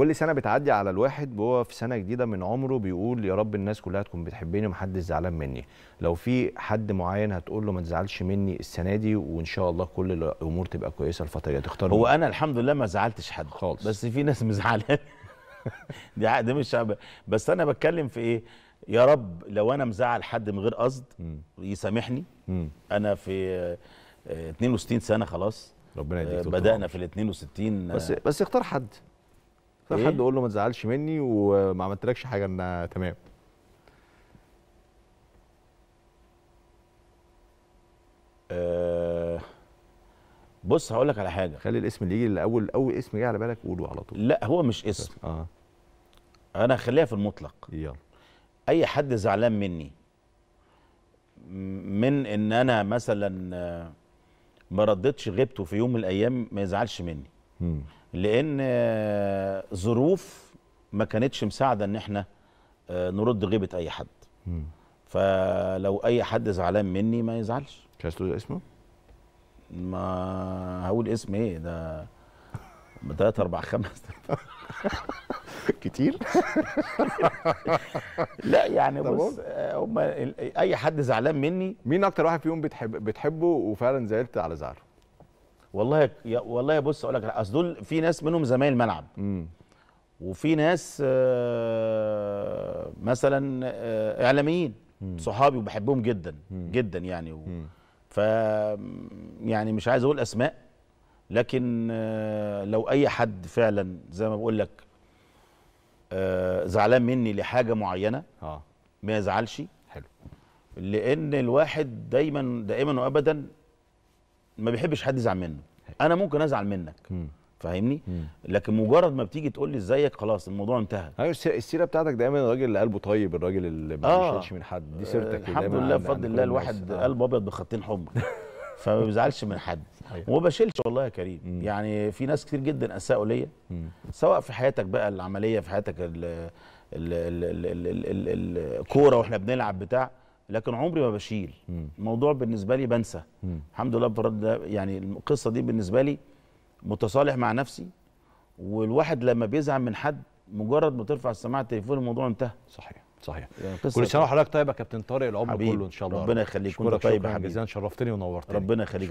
كل سنه بتعدي على الواحد وهو في سنه جديده من عمره بيقول يا رب الناس كلها تكون بتحبني ومحدش زعلان مني لو في حد معين هتقول له ما تزعلش مني السنه دي وان شاء الله كل الامور تبقى كويسه الفتره دي تختار هو انا الحمد لله ما زعلتش حد خالص بس في ناس مزعلانه دي عقد مش عب... بس انا بتكلم في ايه يا رب لو انا مزعل حد من غير قصد يسامحني انا في 62 آه، سنه خلاص ربنا يديك آه، بدانا في ال 62 بس آه. بس اختار حد طب إيه؟ حد قول له ما تزعلش مني وما عملتلكش حاجه انا تمام أه بص هقول لك على حاجه خلي الاسم اللي يجي الاول اول اسم جه على بالك قوله على طول لا هو مش اسم اه انا خليها في المطلق يلا اي حد زعلان مني من ان انا مثلا ما ردتش غيبته في يوم من الايام ما يزعلش مني لان ظروف ما كانتش مساعده ان احنا آه، نرد غيبه اي حد فلو اي حد زعلان مني ما يزعلش مش عايز تقول اسمه ما هقول اسم ايه ده بدات أربع خمس كتير لا يعني بص آه، هم أي حد زعلان مني مين أكتر واحد فيهم بتحب بتحبه وفعلا زعلت على زعله؟ والله يا والله بص اقول لك اصل دول في ناس منهم زمايل ملعب مم. وفي ناس آه، مثلا آه، اعلاميين صحابي وبحبهم جدا مم. جدا يعني و... ف يعني مش عايز اقول اسماء لكن آه، لو اي حد فعلا زي ما بقول لك زعلان مني لحاجه معينه اه ما يزعلش حلو لان الواحد دايما دائما وابدا ما بيحبش حد يزعل منه انا ممكن ازعل منك فاهمني لكن مجرد ما بتيجي تقول لي ازيك خلاص الموضوع انتهى ايوه السيره بتاعتك دايما الراجل اللي قلبه طيب الراجل اللي ما آه. بيشيلش من حد دي سيرتك الحمد لله بفضل الله الواحد آه. قلبه ابيض بخطين حمر فما بيزعلش من حد أيوة. وما بشيلش والله يا كريم مم. يعني في ناس كتير جدا اساءوا ليا سواء في حياتك بقى العمليه في حياتك الكوره واحنا بنلعب بتاع لكن عمري ما بشيل الموضوع بالنسبه لي بنسى مم. الحمد لله برد يعني القصه دي بالنسبه لي متصالح مع نفسي والواحد لما بيزعل من حد مجرد ما ترفع السماعه التليفون الموضوع انتهى صحيح صحيح يعني كل سنه وحضرتك طيب يا كابتن طارق العمر كله ان شاء الله ربنا يخليك كنت طيب يا حبيبي شرفتني ونورتني ربنا يخليك